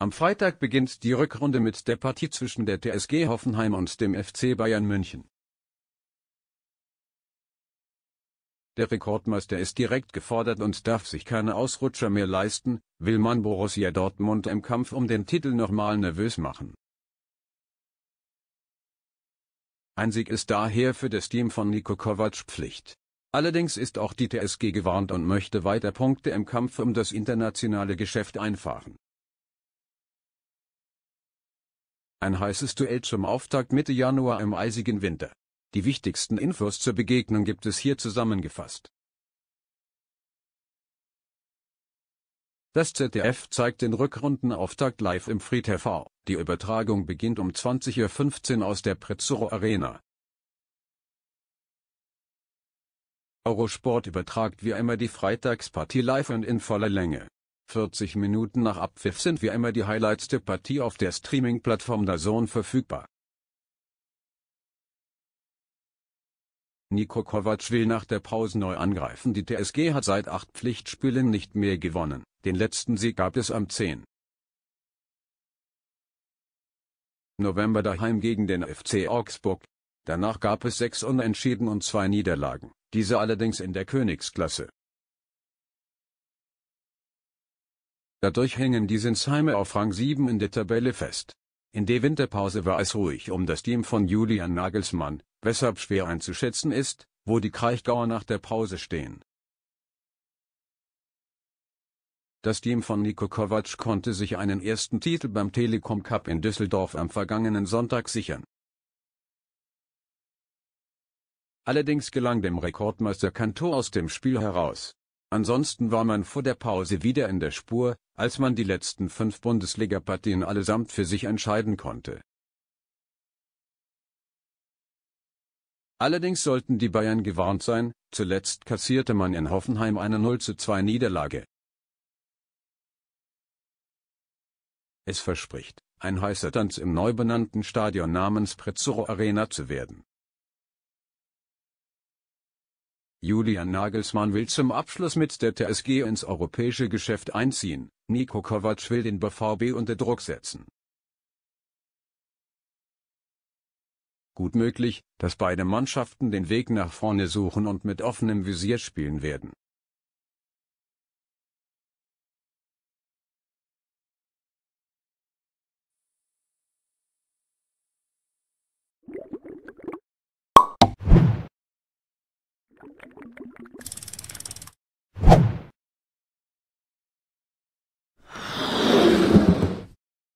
Am Freitag beginnt die Rückrunde mit der Partie zwischen der TSG Hoffenheim und dem FC Bayern München. Der Rekordmeister ist direkt gefordert und darf sich keine Ausrutscher mehr leisten, will man Borussia Dortmund im Kampf um den Titel nochmal nervös machen. Ein Sieg ist daher für das Team von Niko Kovac Pflicht. Allerdings ist auch die TSG gewarnt und möchte weiter Punkte im Kampf um das internationale Geschäft einfahren. Ein heißes Duell zum Auftakt Mitte Januar im eisigen Winter. Die wichtigsten Infos zur Begegnung gibt es hier zusammengefasst. Das ZDF zeigt den Rückrundenauftakt live im Fried TV. Die Übertragung beginnt um 20.15 Uhr aus der Prezzo Arena. Eurosport übertragt wie immer die Freitagspartie live und in voller Länge. 40 Minuten nach Abpfiff sind wie immer die Highlights der Partie auf der Streaming-Plattform DAZN verfügbar. Niko Kovac will nach der Pause neu angreifen. Die TSG hat seit acht Pflichtspielen nicht mehr gewonnen, den letzten Sieg gab es am 10. November daheim gegen den FC Augsburg. Danach gab es sechs Unentschieden und zwei Niederlagen, diese allerdings in der Königsklasse. Dadurch hängen die Sinsheimer auf Rang 7 in der Tabelle fest. In der Winterpause war es ruhig um das Team von Julian Nagelsmann, weshalb schwer einzuschätzen ist, wo die Kraichgauer nach der Pause stehen. Das Team von Niko Kovac konnte sich einen ersten Titel beim Telekom Cup in Düsseldorf am vergangenen Sonntag sichern. Allerdings gelang dem Rekordmeister Kantor aus dem Spiel heraus. Ansonsten war man vor der Pause wieder in der Spur, als man die letzten fünf Bundesligapartien allesamt für sich entscheiden konnte. Allerdings sollten die Bayern gewarnt sein, zuletzt kassierte man in Hoffenheim eine 0:2 Niederlage. Es verspricht, ein heißer Tanz im neu benannten Stadion namens Prezzow Arena zu werden. Julian Nagelsmann will zum Abschluss mit der TSG ins europäische Geschäft einziehen, Niko Kovac will den BVB unter Druck setzen. Gut möglich, dass beide Mannschaften den Weg nach vorne suchen und mit offenem Visier spielen werden.